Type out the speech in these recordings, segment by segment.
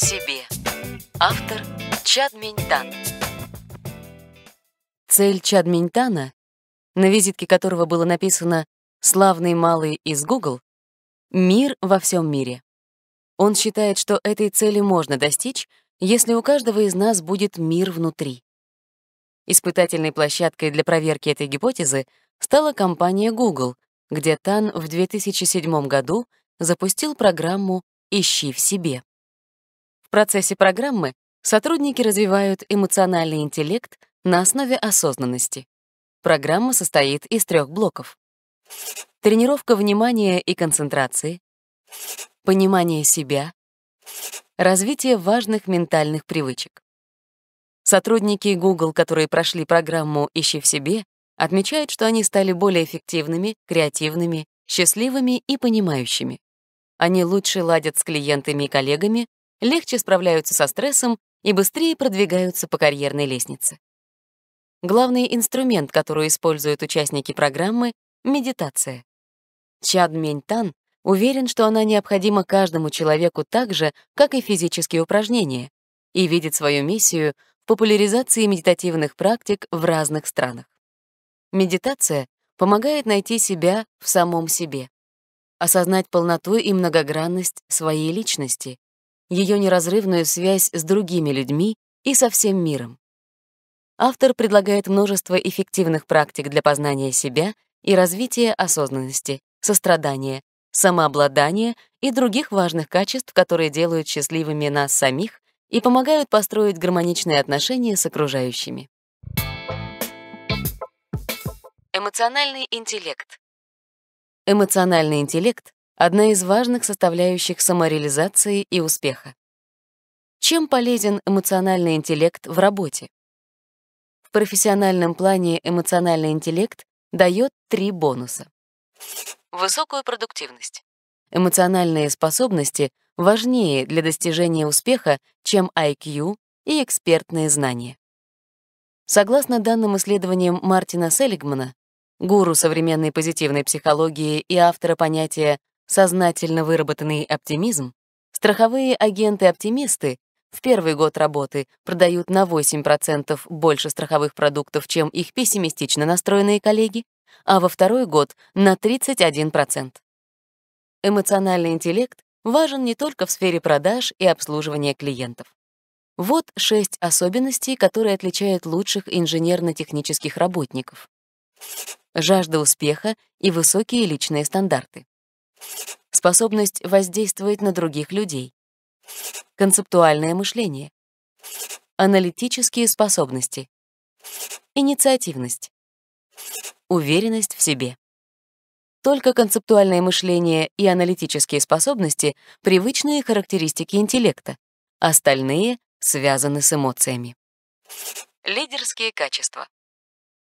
себе. Автор Чад Минтан. Цель Чад Минтана, на визитке которого было написано «Славный малый из Google», — мир во всем мире. Он считает, что этой цели можно достичь, если у каждого из нас будет мир внутри. Испытательной площадкой для проверки этой гипотезы стала компания Google, где Тан в 2007 году запустил программу «Ищи в себе». В процессе программы сотрудники развивают эмоциональный интеллект на основе осознанности. Программа состоит из трех блоков. Тренировка внимания и концентрации, понимание себя, развитие важных ментальных привычек. Сотрудники Google, которые прошли программу «Ищи в себе», отмечают, что они стали более эффективными, креативными, счастливыми и понимающими. Они лучше ладят с клиентами и коллегами, легче справляются со стрессом и быстрее продвигаются по карьерной лестнице. Главный инструмент, который используют участники программы — медитация. Чад Ментан уверен, что она необходима каждому человеку так же, как и физические упражнения, и видит свою миссию в популяризации медитативных практик в разных странах. Медитация помогает найти себя в самом себе, осознать полноту и многогранность своей личности, ее неразрывную связь с другими людьми и со всем миром. Автор предлагает множество эффективных практик для познания себя и развития осознанности, сострадания, самообладания и других важных качеств, которые делают счастливыми нас самих и помогают построить гармоничные отношения с окружающими. Эмоциональный интеллект. Эмоциональный интеллект одна из важных составляющих самореализации и успеха. Чем полезен эмоциональный интеллект в работе? В профессиональном плане эмоциональный интеллект дает три бонуса. Высокую продуктивность. Эмоциональные способности важнее для достижения успеха, чем IQ и экспертные знания. Согласно данным исследованиям Мартина Селигмана, гуру современной позитивной психологии и автора понятия сознательно выработанный оптимизм, страховые агенты-оптимисты в первый год работы продают на 8% больше страховых продуктов, чем их пессимистично настроенные коллеги, а во второй год — на 31%. Эмоциональный интеллект важен не только в сфере продаж и обслуживания клиентов. Вот шесть особенностей, которые отличают лучших инженерно-технических работников. Жажда успеха и высокие личные стандарты способность воздействовать на других людей, концептуальное мышление, аналитические способности, инициативность, уверенность в себе. Только концептуальное мышление и аналитические способности — привычные характеристики интеллекта, остальные связаны с эмоциями. Лидерские качества.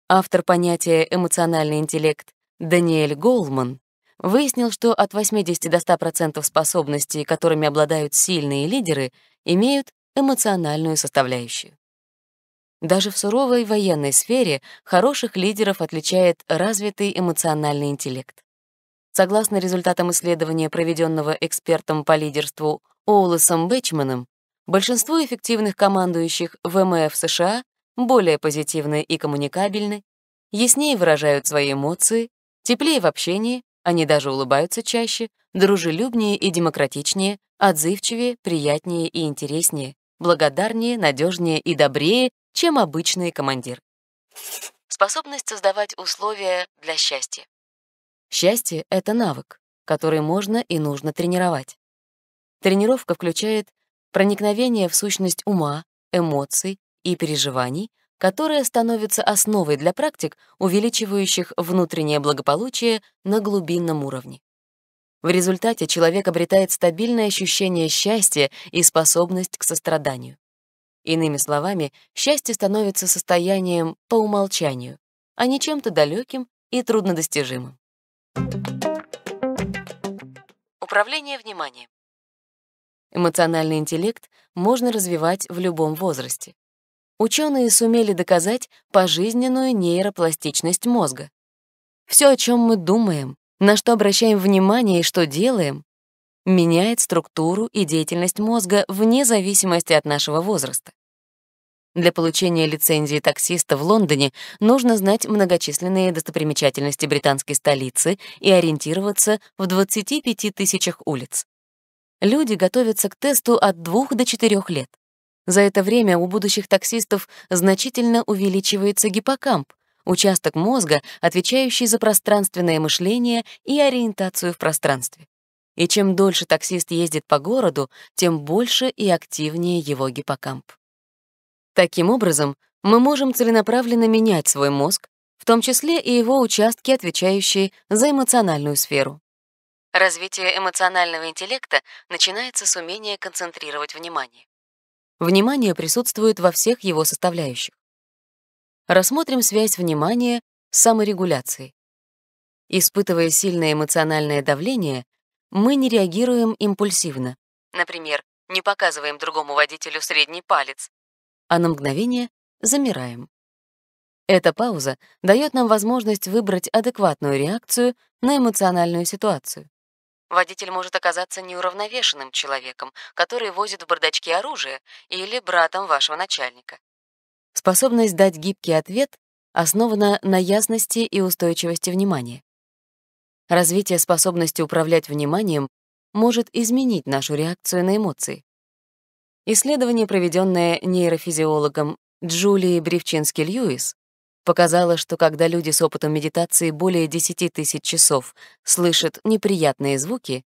Автор понятия «эмоциональный интеллект» Даниэль Голман выяснил, что от 80 до 100% способностей, которыми обладают сильные лидеры, имеют эмоциональную составляющую. Даже в суровой военной сфере хороших лидеров отличает развитый эмоциональный интеллект. Согласно результатам исследования, проведенного экспертом по лидерству Оулесом Бэтчманом, большинство эффективных командующих ВМФ США более позитивны и коммуникабельны, яснее выражают свои эмоции, теплее в общении, они даже улыбаются чаще, дружелюбнее и демократичнее, отзывчивее, приятнее и интереснее, благодарнее, надежнее и добрее, чем обычный командир. Способность создавать условия для счастья. Счастье — это навык, который можно и нужно тренировать. Тренировка включает проникновение в сущность ума, эмоций и переживаний, которая становится основой для практик, увеличивающих внутреннее благополучие на глубинном уровне. В результате человек обретает стабильное ощущение счастья и способность к состраданию. Иными словами, счастье становится состоянием по умолчанию, а не чем-то далеким и труднодостижимым. Управление вниманием. Эмоциональный интеллект можно развивать в любом возрасте ученые сумели доказать пожизненную нейропластичность мозга. Все, о чем мы думаем, на что обращаем внимание и что делаем, меняет структуру и деятельность мозга вне зависимости от нашего возраста. Для получения лицензии таксиста в Лондоне нужно знать многочисленные достопримечательности британской столицы и ориентироваться в 25 тысячах улиц. Люди готовятся к тесту от 2 до 4 лет. За это время у будущих таксистов значительно увеличивается гиппокамп, участок мозга, отвечающий за пространственное мышление и ориентацию в пространстве. И чем дольше таксист ездит по городу, тем больше и активнее его гиппокамп. Таким образом, мы можем целенаправленно менять свой мозг, в том числе и его участки, отвечающие за эмоциональную сферу. Развитие эмоционального интеллекта начинается с умения концентрировать внимание. Внимание присутствует во всех его составляющих. Рассмотрим связь внимания с саморегуляцией. Испытывая сильное эмоциональное давление, мы не реагируем импульсивно. Например, не показываем другому водителю средний палец, а на мгновение замираем. Эта пауза дает нам возможность выбрать адекватную реакцию на эмоциональную ситуацию. Водитель может оказаться неуравновешенным человеком, который возит в бардачке оружие, или братом вашего начальника. Способность дать гибкий ответ основана на ясности и устойчивости внимания. Развитие способности управлять вниманием может изменить нашу реакцию на эмоции. Исследование, проведенное нейрофизиологом Джулией Бревчински-Льюис, показало, что когда люди с опытом медитации более 10 тысяч часов слышат неприятные звуки,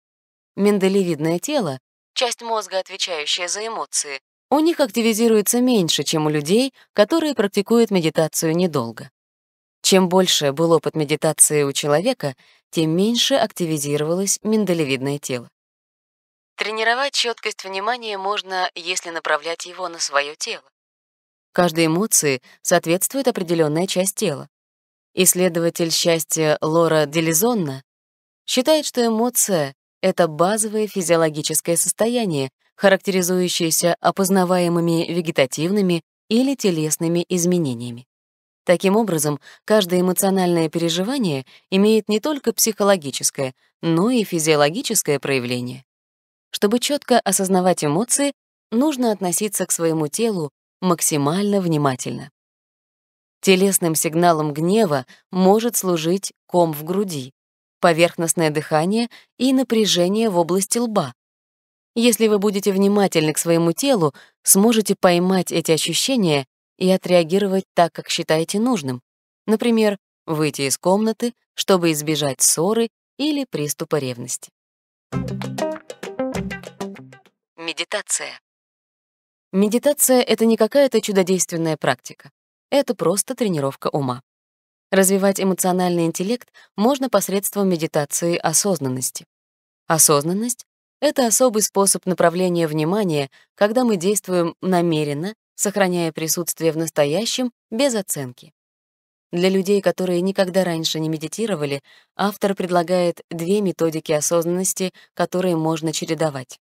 менделевидное тело, часть мозга, отвечающая за эмоции, у них активизируется меньше, чем у людей, которые практикуют медитацию недолго. Чем больше был опыт медитации у человека, тем меньше активизировалось миндалевидное тело. Тренировать четкость внимания можно, если направлять его на свое тело. Каждой эмоции соответствует определенная часть тела. Исследователь счастья Лора Делизонна считает, что эмоция — это базовое физиологическое состояние, характеризующееся опознаваемыми вегетативными или телесными изменениями. Таким образом, каждое эмоциональное переживание имеет не только психологическое, но и физиологическое проявление. Чтобы четко осознавать эмоции, нужно относиться к своему телу максимально внимательно. Телесным сигналом гнева может служить ком в груди, поверхностное дыхание и напряжение в области лба. Если вы будете внимательны к своему телу, сможете поймать эти ощущения и отреагировать так, как считаете нужным. Например, выйти из комнаты, чтобы избежать ссоры или приступа ревности. Медитация. Медитация — это не какая-то чудодейственная практика. Это просто тренировка ума. Развивать эмоциональный интеллект можно посредством медитации осознанности. Осознанность — это особый способ направления внимания, когда мы действуем намеренно, сохраняя присутствие в настоящем без оценки. Для людей, которые никогда раньше не медитировали, автор предлагает две методики осознанности, которые можно чередовать.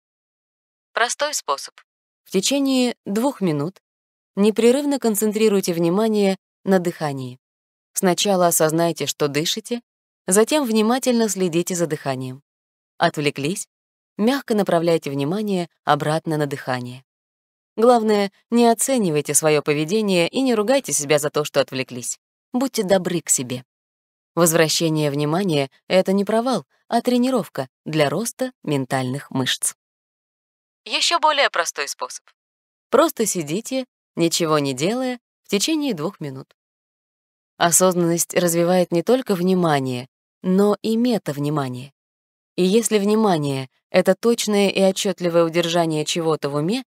Простой способ в течение двух минут непрерывно концентрируйте внимание на дыхании. Сначала осознайте, что дышите, затем внимательно следите за дыханием. Отвлеклись, мягко направляйте внимание обратно на дыхание. Главное, не оценивайте свое поведение и не ругайте себя за то, что отвлеклись. Будьте добры к себе. Возвращение внимания — это не провал, а тренировка для роста ментальных мышц. Еще более простой способ. Просто сидите, ничего не делая, в течение двух минут. Осознанность развивает не только внимание, но и метавнимание. И если внимание — это точное и отчетливое удержание чего-то в уме,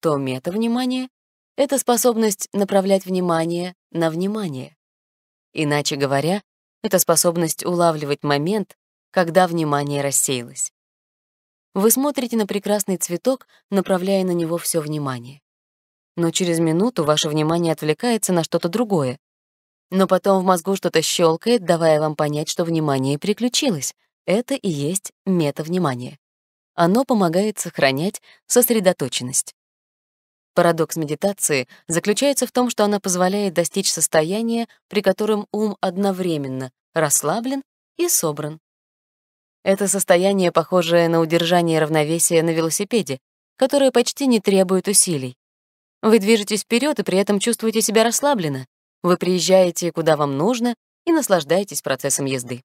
то метавнимание — это способность направлять внимание на внимание. Иначе говоря, это способность улавливать момент, когда внимание рассеялось. Вы смотрите на прекрасный цветок, направляя на него все внимание. Но через минуту ваше внимание отвлекается на что-то другое. Но потом в мозгу что-то щелкает, давая вам понять, что внимание приключилось. Это и есть метавнимание. Оно помогает сохранять сосредоточенность. Парадокс медитации заключается в том, что она позволяет достичь состояния, при котором ум одновременно расслаблен и собран. Это состояние, похожее на удержание равновесия на велосипеде, которое почти не требует усилий. Вы движетесь вперед и при этом чувствуете себя расслабленно. Вы приезжаете, куда вам нужно, и наслаждаетесь процессом езды.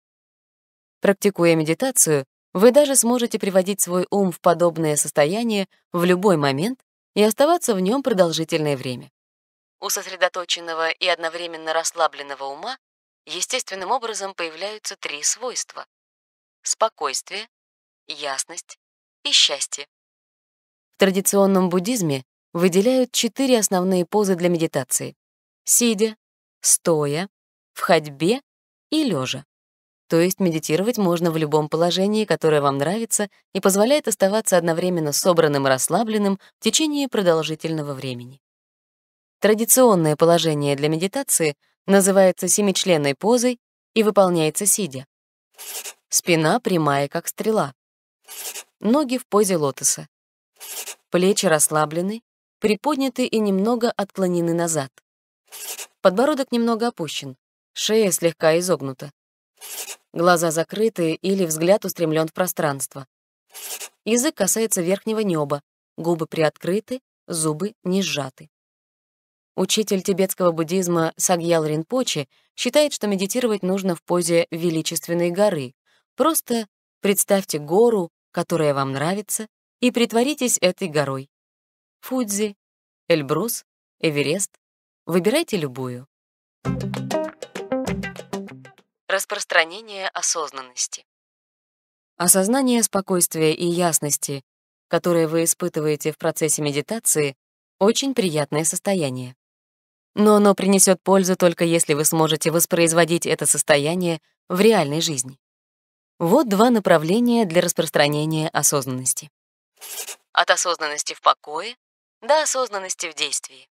Практикуя медитацию, вы даже сможете приводить свой ум в подобное состояние в любой момент и оставаться в нем продолжительное время. У сосредоточенного и одновременно расслабленного ума естественным образом появляются три свойства спокойствие, ясность и счастье. В традиционном буддизме выделяют четыре основные позы для медитации — сидя, стоя, в ходьбе и лежа. То есть медитировать можно в любом положении, которое вам нравится и позволяет оставаться одновременно собранным и расслабленным в течение продолжительного времени. Традиционное положение для медитации называется семичленной позой и выполняется сидя. Спина прямая, как стрела. Ноги в позе лотоса. Плечи расслаблены, приподняты и немного отклонены назад. Подбородок немного опущен, шея слегка изогнута. Глаза закрыты или взгляд устремлен в пространство. Язык касается верхнего неба, губы приоткрыты, зубы не сжаты. Учитель тибетского буддизма Сагьял Ринпоче считает, что медитировать нужно в позе величественной горы, Просто представьте гору, которая вам нравится, и притворитесь этой горой. Фудзи, Эльбрус, Эверест. Выбирайте любую. Распространение осознанности. Осознание спокойствия и ясности, которое вы испытываете в процессе медитации, очень приятное состояние. Но оно принесет пользу только если вы сможете воспроизводить это состояние в реальной жизни. Вот два направления для распространения осознанности. От осознанности в покое до осознанности в действии.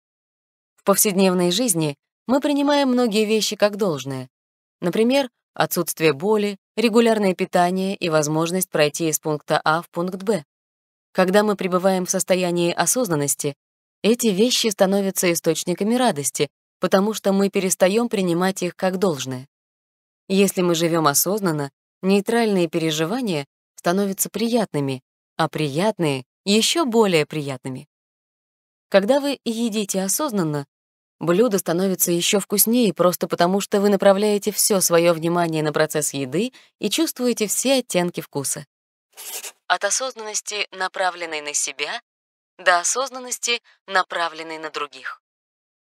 В повседневной жизни мы принимаем многие вещи как должное. Например, отсутствие боли, регулярное питание и возможность пройти из пункта А в пункт Б. Когда мы пребываем в состоянии осознанности, эти вещи становятся источниками радости, потому что мы перестаем принимать их как должное. Если мы живем осознанно, нейтральные переживания становятся приятными, а приятные — еще более приятными. Когда вы едите осознанно, блюдо становится еще вкуснее просто потому, что вы направляете все свое внимание на процесс еды и чувствуете все оттенки вкуса. От осознанности, направленной на себя, до осознанности, направленной на других.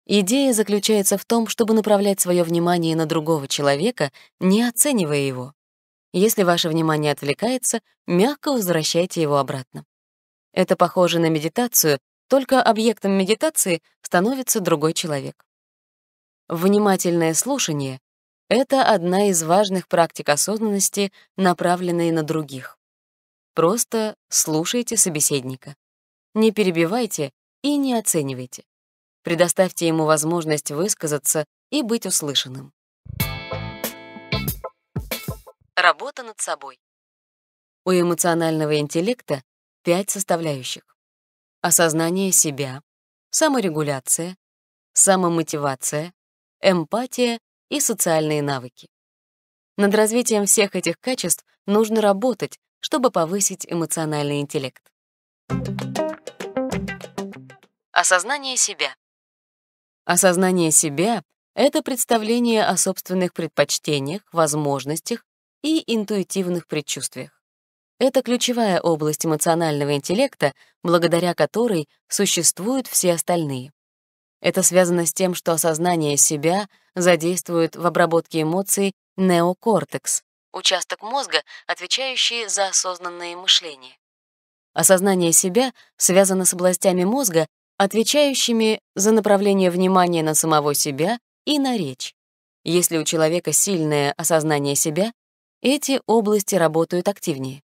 Идея заключается в том, чтобы направлять свое внимание на другого человека, не оценивая его. Если ваше внимание отвлекается, мягко возвращайте его обратно. Это похоже на медитацию, только объектом медитации становится другой человек. Внимательное слушание — это одна из важных практик осознанности, направленной на других. Просто слушайте собеседника. Не перебивайте и не оценивайте. Предоставьте ему возможность высказаться и быть услышанным. Работа над собой. У эмоционального интеллекта пять составляющих. Осознание себя, саморегуляция, самомотивация, эмпатия и социальные навыки. Над развитием всех этих качеств нужно работать, чтобы повысить эмоциональный интеллект. Осознание себя. Осознание себя — это представление о собственных предпочтениях, возможностях и интуитивных предчувствиях. Это ключевая область эмоционального интеллекта, благодаря которой существуют все остальные. Это связано с тем, что осознание себя задействует в обработке эмоций неокортекс, участок мозга, отвечающий за осознанное мышление. Осознание себя связано с областями мозга, отвечающими за направление внимания на самого себя и на речь. Если у человека сильное осознание себя, эти области работают активнее.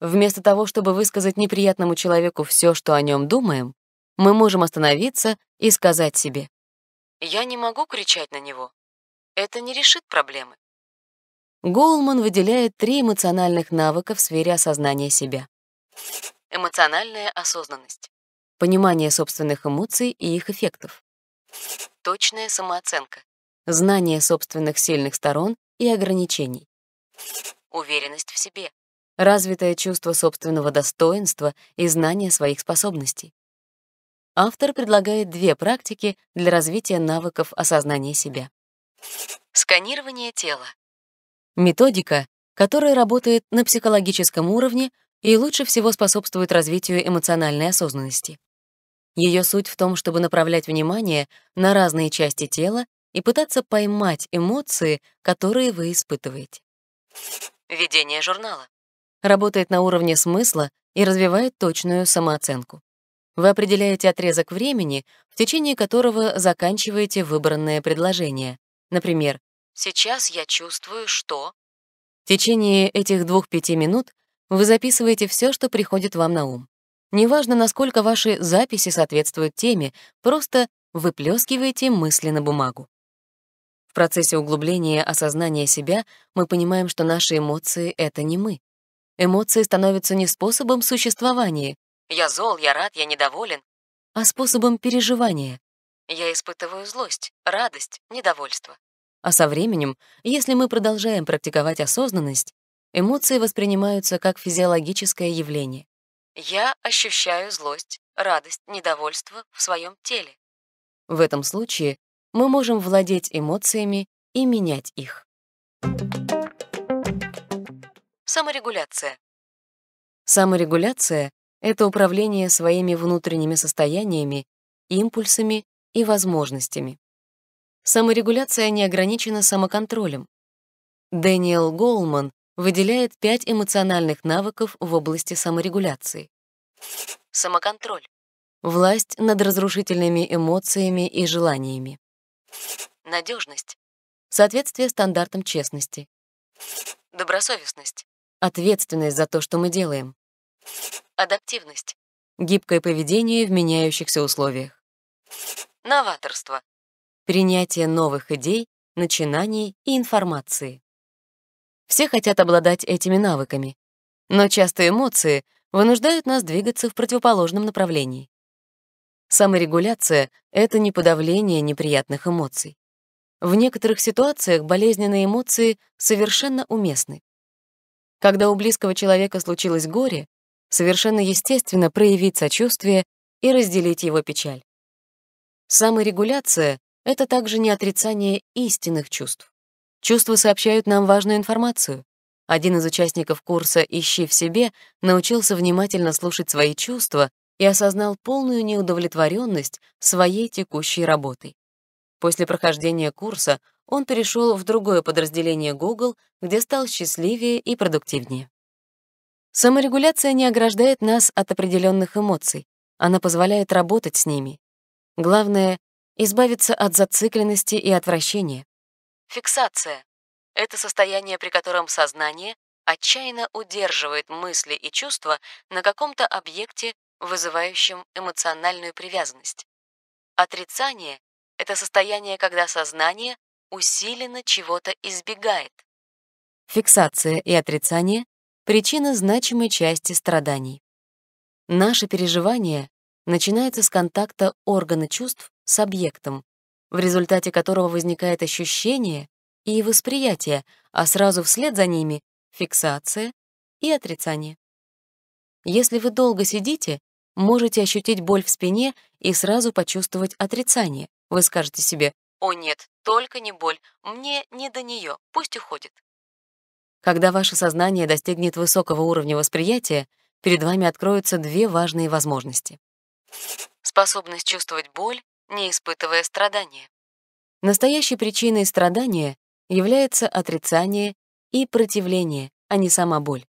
Вместо того, чтобы высказать неприятному человеку все, что о нем думаем, мы можем остановиться и сказать себе «Я не могу кричать на него. Это не решит проблемы». Голман выделяет три эмоциональных навыка в сфере осознания себя. Эмоциональная осознанность. Понимание собственных эмоций и их эффектов. Точная самооценка. Знание собственных сильных сторон и ограничений. Уверенность в себе, развитое чувство собственного достоинства и знание своих способностей. Автор предлагает две практики для развития навыков осознания себя. Сканирование тела. Методика, которая работает на психологическом уровне и лучше всего способствует развитию эмоциональной осознанности. Ее суть в том, чтобы направлять внимание на разные части тела и пытаться поймать эмоции, которые вы испытываете. Ведение журнала. Работает на уровне смысла и развивает точную самооценку. Вы определяете отрезок времени, в течение которого заканчиваете выбранное предложение. Например, «Сейчас я чувствую, что...» В течение этих двух-пяти минут вы записываете все, что приходит вам на ум. Неважно, насколько ваши записи соответствуют теме, просто выплескиваете мысли на бумагу процессе углубления осознания себя мы понимаем, что наши эмоции — это не мы. Эмоции становятся не способом существования «я зол, я рад, я недоволен», а способом переживания «я испытываю злость, радость, недовольство». А со временем, если мы продолжаем практиковать осознанность, эмоции воспринимаются как физиологическое явление. «Я ощущаю злость, радость, недовольство в своем теле». В этом случае мы можем владеть эмоциями и менять их. Саморегуляция. Саморегуляция — это управление своими внутренними состояниями, импульсами и возможностями. Саморегуляция не ограничена самоконтролем. Дэниел Голман выделяет пять эмоциональных навыков в области саморегуляции. Самоконтроль. Власть над разрушительными эмоциями и желаниями. Надежность. Соответствие стандартам честности. Добросовестность. Ответственность за то, что мы делаем. Адаптивность. Гибкое поведение в меняющихся условиях. Новаторство. Принятие новых идей, начинаний и информации. Все хотят обладать этими навыками, но часто эмоции вынуждают нас двигаться в противоположном направлении. Саморегуляция — это не подавление неприятных эмоций. В некоторых ситуациях болезненные эмоции совершенно уместны. Когда у близкого человека случилось горе, совершенно естественно проявить сочувствие и разделить его печаль. Саморегуляция — это также не отрицание истинных чувств. Чувства сообщают нам важную информацию. Один из участников курса «Ищи в себе» научился внимательно слушать свои чувства и осознал полную неудовлетворенность своей текущей работой. После прохождения курса он перешел в другое подразделение Google, где стал счастливее и продуктивнее. Саморегуляция не ограждает нас от определенных эмоций, она позволяет работать с ними. Главное — избавиться от зацикленности и отвращения. Фиксация — это состояние, при котором сознание отчаянно удерживает мысли и чувства на каком-то объекте вызывающим эмоциональную привязанность. Отрицание – это состояние, когда сознание усиленно чего-то избегает. Фиксация и отрицание — причина значимой части страданий. Наше переживание начинается с контакта органа чувств с объектом, в результате которого возникает ощущение и восприятие, а сразу вслед за ними — фиксация и отрицание. Если вы долго сидите, можете ощутить боль в спине и сразу почувствовать отрицание. Вы скажете себе «О нет, только не боль, мне не до нее, пусть уходит». Когда ваше сознание достигнет высокого уровня восприятия, перед вами откроются две важные возможности. Способность чувствовать боль, не испытывая страдания. Настоящей причиной страдания является отрицание и противление, а не сама боль.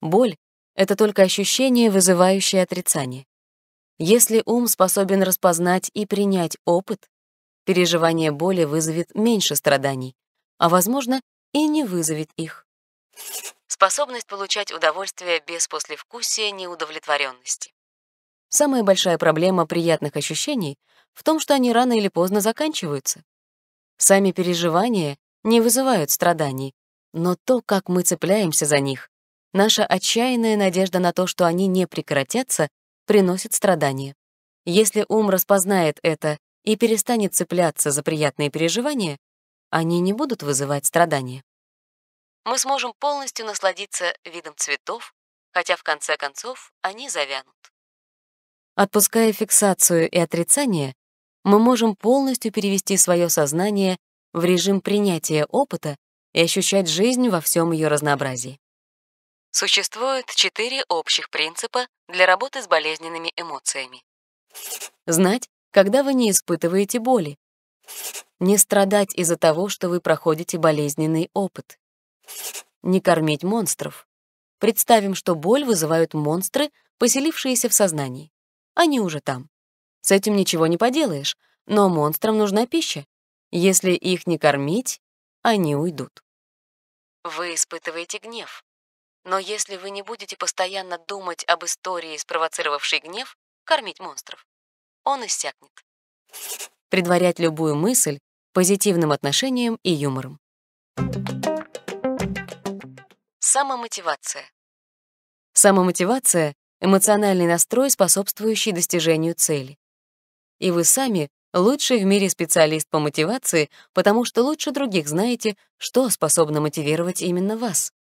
Боль это только ощущение, вызывающее отрицание. Если ум способен распознать и принять опыт, переживание боли вызовет меньше страданий, а, возможно, и не вызовет их. Способность получать удовольствие без послевкусия неудовлетворенности. Самая большая проблема приятных ощущений в том, что они рано или поздно заканчиваются. Сами переживания не вызывают страданий, но то, как мы цепляемся за них, Наша отчаянная надежда на то, что они не прекратятся, приносит страдания. Если ум распознает это и перестанет цепляться за приятные переживания, они не будут вызывать страдания. Мы сможем полностью насладиться видом цветов, хотя в конце концов они завянут. Отпуская фиксацию и отрицание, мы можем полностью перевести свое сознание в режим принятия опыта и ощущать жизнь во всем ее разнообразии. Существует четыре общих принципа для работы с болезненными эмоциями. Знать, когда вы не испытываете боли. Не страдать из-за того, что вы проходите болезненный опыт. Не кормить монстров. Представим, что боль вызывают монстры, поселившиеся в сознании. Они уже там. С этим ничего не поделаешь, но монстрам нужна пища. Если их не кормить, они уйдут. Вы испытываете гнев. Но если вы не будете постоянно думать об истории, спровоцировавшей гнев, кормить монстров, он иссякнет. Предварять любую мысль позитивным отношением и юмором. Самомотивация. Самомотивация — эмоциональный настрой, способствующий достижению цели. И вы сами лучший в мире специалист по мотивации, потому что лучше других знаете, что способно мотивировать именно вас.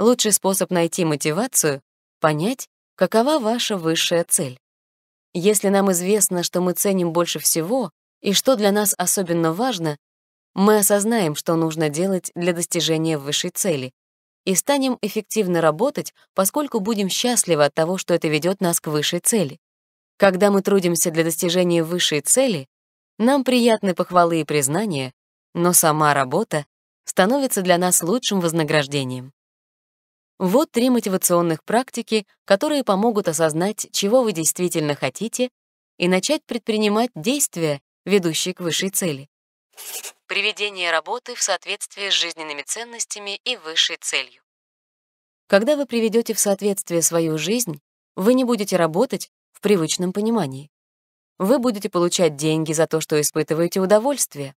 Лучший способ найти мотивацию — понять, какова ваша высшая цель. Если нам известно, что мы ценим больше всего и что для нас особенно важно, мы осознаем, что нужно делать для достижения высшей цели, и станем эффективно работать, поскольку будем счастливы от того, что это ведет нас к высшей цели. Когда мы трудимся для достижения высшей цели, нам приятны похвалы и признания, но сама работа становится для нас лучшим вознаграждением. Вот три мотивационных практики, которые помогут осознать, чего вы действительно хотите, и начать предпринимать действия, ведущие к высшей цели. Приведение работы в соответствии с жизненными ценностями и высшей целью. Когда вы приведете в соответствие свою жизнь, вы не будете работать в привычном понимании. Вы будете получать деньги за то, что испытываете удовольствие.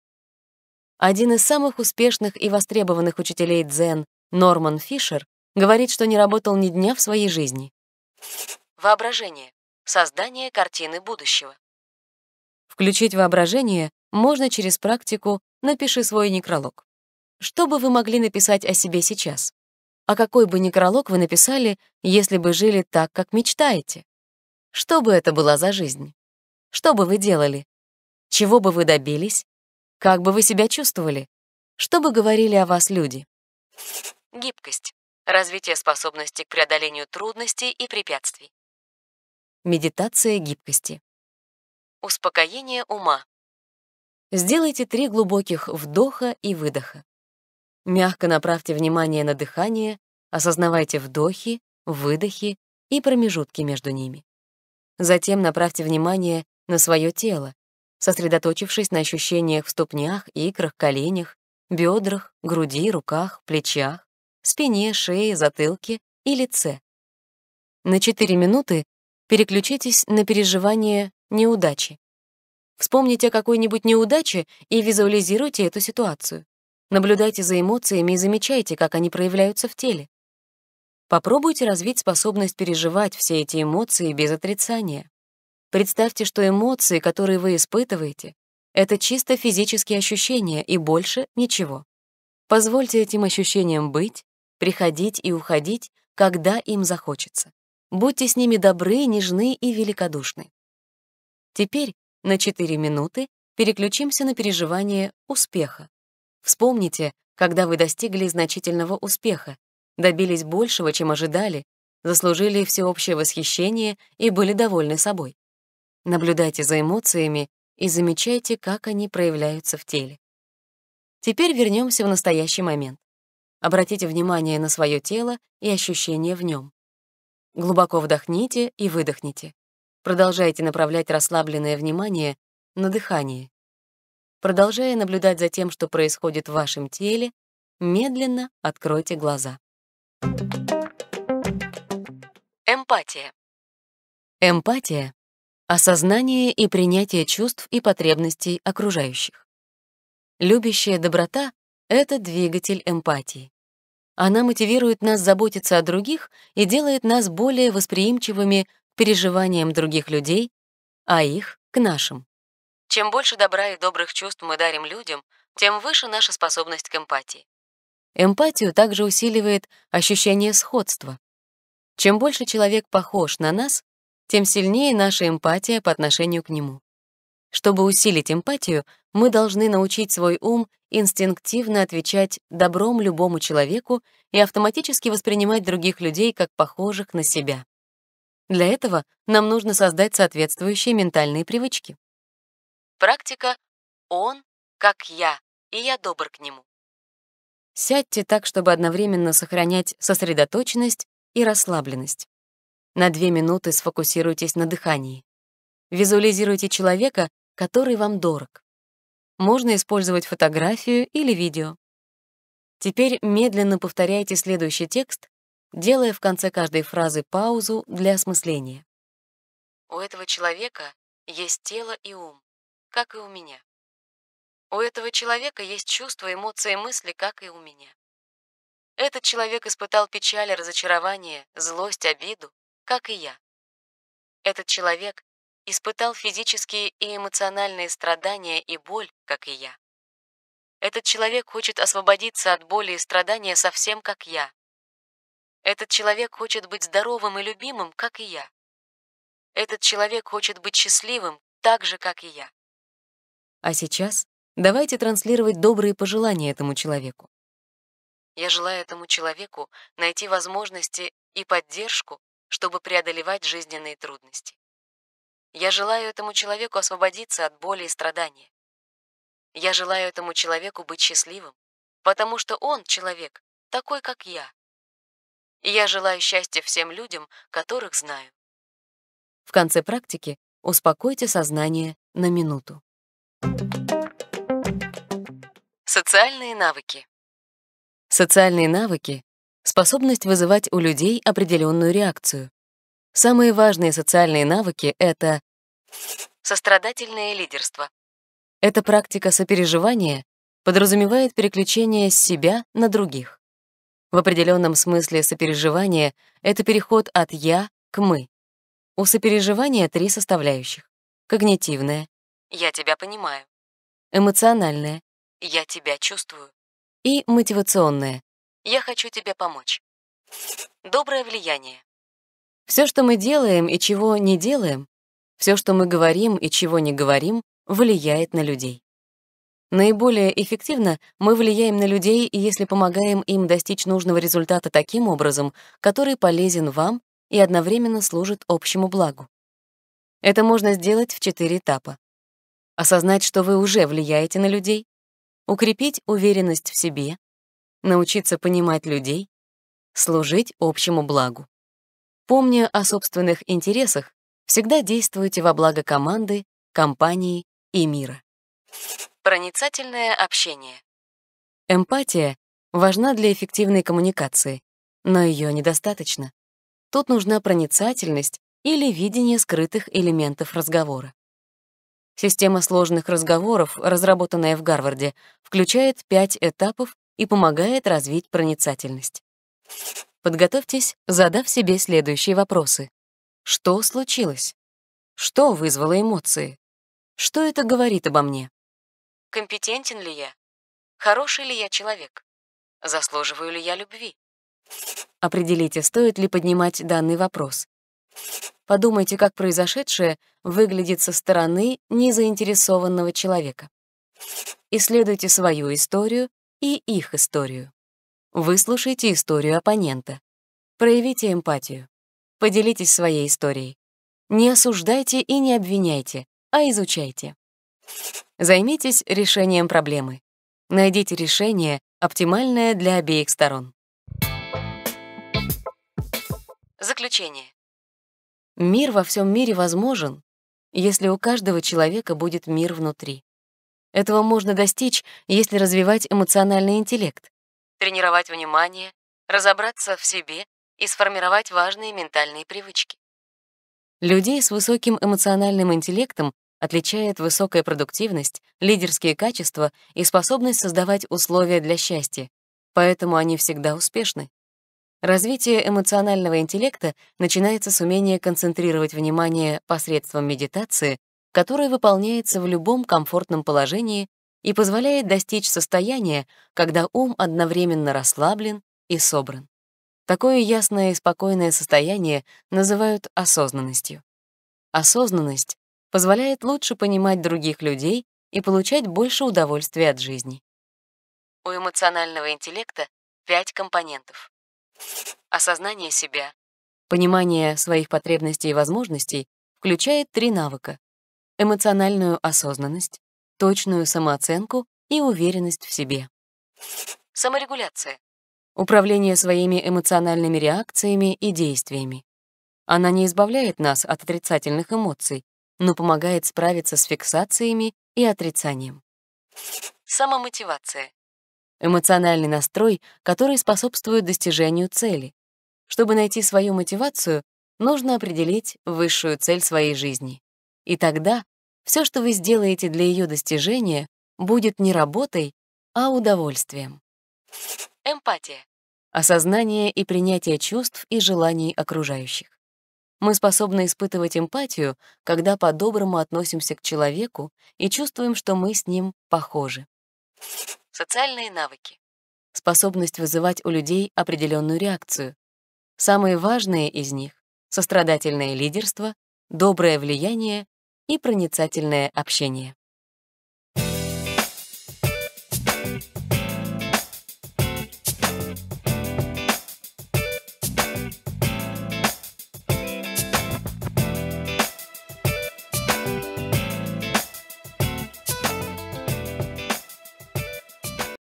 Один из самых успешных и востребованных учителей дзен Норман Фишер Говорит, что не работал ни дня в своей жизни. Воображение. Создание картины будущего. Включить воображение можно через практику «Напиши свой некролог». Что бы вы могли написать о себе сейчас? А какой бы некролог вы написали, если бы жили так, как мечтаете? Что бы это была за жизнь? Что бы вы делали? Чего бы вы добились? Как бы вы себя чувствовали? Что бы говорили о вас люди? Гибкость развитие способности к преодолению трудностей и препятствий. Медитация гибкости. Успокоение ума. Сделайте три глубоких вдоха и выдоха. Мягко направьте внимание на дыхание, осознавайте вдохи, выдохи и промежутки между ними. Затем направьте внимание на свое тело, сосредоточившись на ощущениях в ступнях, икрах, коленях, бедрах, груди, руках, плечах, спине, шее, затылке и лице. На 4 минуты переключитесь на переживание неудачи. Вспомните о какой-нибудь неудаче и визуализируйте эту ситуацию. Наблюдайте за эмоциями и замечайте, как они проявляются в теле. Попробуйте развить способность переживать все эти эмоции без отрицания. Представьте, что эмоции, которые вы испытываете, это чисто физические ощущения и больше ничего. Позвольте этим ощущениям быть приходить и уходить, когда им захочется. Будьте с ними добры, нежны и великодушны. Теперь на 4 минуты переключимся на переживание успеха. Вспомните, когда вы достигли значительного успеха, добились большего, чем ожидали, заслужили всеобщее восхищение и были довольны собой. Наблюдайте за эмоциями и замечайте, как они проявляются в теле. Теперь вернемся в настоящий момент. Обратите внимание на свое тело и ощущения в нем. Глубоко вдохните и выдохните. Продолжайте направлять расслабленное внимание на дыхание. Продолжая наблюдать за тем, что происходит в вашем теле, медленно откройте глаза. Эмпатия. Эмпатия — осознание и принятие чувств и потребностей окружающих. Любящая доброта это двигатель эмпатии. Она мотивирует нас заботиться о других и делает нас более восприимчивыми к переживаниям других людей, а их — к нашим. Чем больше добра и добрых чувств мы дарим людям, тем выше наша способность к эмпатии. Эмпатию также усиливает ощущение сходства. Чем больше человек похож на нас, тем сильнее наша эмпатия по отношению к нему. Чтобы усилить эмпатию, мы должны научить свой ум инстинктивно отвечать добром любому человеку и автоматически воспринимать других людей как похожих на себя. Для этого нам нужно создать соответствующие ментальные привычки. Практика «он как я, и я добр к нему». Сядьте так, чтобы одновременно сохранять сосредоточенность и расслабленность. На две минуты сфокусируйтесь на дыхании. Визуализируйте человека, который вам дорог. Можно использовать фотографию или видео. Теперь медленно повторяйте следующий текст, делая в конце каждой фразы паузу для осмысления. У этого человека есть тело и ум, как и у меня. У этого человека есть чувства, эмоции, мысли, как и у меня. Этот человек испытал печаль, разочарование, злость, обиду, как и я. Этот человек испытал физические и эмоциональные страдания и боль, как и я. Этот человек хочет освободиться от боли и страдания совсем как я. Этот человек хочет быть здоровым и любимым, как и я. Этот человек хочет быть счастливым, так же, как и я. А сейчас давайте транслировать добрые пожелания этому человеку. Я желаю этому человеку найти возможности и поддержку, чтобы преодолевать жизненные трудности. Я желаю этому человеку освободиться от боли и страдания. Я желаю этому человеку быть счастливым, потому что он, человек, такой, как я. И я желаю счастья всем людям, которых знаю. В конце практики успокойте сознание на минуту. Социальные навыки. Социальные навыки — способность вызывать у людей определенную реакцию, Самые важные социальные навыки — это сострадательное лидерство. Эта практика сопереживания подразумевает переключение с себя на других. В определенном смысле сопереживание — это переход от «я» к «мы». У сопереживания три составляющих. Когнитивное — «я тебя понимаю», эмоциональное — «я тебя чувствую» и мотивационное — «я хочу тебе помочь». Доброе влияние все, что мы делаем и чего не делаем, все, что мы говорим и чего не говорим, влияет на людей. Наиболее эффективно мы влияем на людей, если помогаем им достичь нужного результата таким образом, который полезен вам и одновременно служит общему благу. Это можно сделать в четыре этапа. Осознать, что вы уже влияете на людей, укрепить уверенность в себе, научиться понимать людей, служить общему благу. Помня о собственных интересах, всегда действуйте во благо команды, компании и мира. Проницательное общение. Эмпатия важна для эффективной коммуникации, но ее недостаточно. Тут нужна проницательность или видение скрытых элементов разговора. Система сложных разговоров, разработанная в Гарварде, включает пять этапов и помогает развить проницательность. Подготовьтесь, задав себе следующие вопросы. Что случилось? Что вызвало эмоции? Что это говорит обо мне? Компетентен ли я? Хороший ли я человек? Заслуживаю ли я любви? Определите, стоит ли поднимать данный вопрос. Подумайте, как произошедшее выглядит со стороны незаинтересованного человека. Исследуйте свою историю и их историю. Выслушайте историю оппонента. Проявите эмпатию. Поделитесь своей историей. Не осуждайте и не обвиняйте, а изучайте. Займитесь решением проблемы. Найдите решение, оптимальное для обеих сторон. Заключение. Мир во всем мире возможен, если у каждого человека будет мир внутри. Этого можно достичь, если развивать эмоциональный интеллект, тренировать внимание, разобраться в себе и сформировать важные ментальные привычки. Людей с высоким эмоциональным интеллектом отличает высокая продуктивность, лидерские качества и способность создавать условия для счастья, поэтому они всегда успешны. Развитие эмоционального интеллекта начинается с умения концентрировать внимание посредством медитации, которая выполняется в любом комфортном положении и позволяет достичь состояния, когда ум одновременно расслаблен и собран. Такое ясное и спокойное состояние называют осознанностью. Осознанность позволяет лучше понимать других людей и получать больше удовольствия от жизни. У эмоционального интеллекта пять компонентов. Осознание себя, понимание своих потребностей и возможностей включает три навыка — эмоциональную осознанность, точную самооценку и уверенность в себе. Саморегуляция. Управление своими эмоциональными реакциями и действиями. Она не избавляет нас от отрицательных эмоций, но помогает справиться с фиксациями и отрицанием. Самомотивация. Эмоциональный настрой, который способствует достижению цели. Чтобы найти свою мотивацию, нужно определить высшую цель своей жизни. И тогда все, что вы сделаете для ее достижения, будет не работой, а удовольствием. Эмпатия. Осознание и принятие чувств и желаний окружающих. Мы способны испытывать эмпатию, когда по-доброму относимся к человеку и чувствуем, что мы с ним похожи. Социальные навыки. Способность вызывать у людей определенную реакцию. Самые важные из них — сострадательное лидерство, доброе влияние и проницательное общение.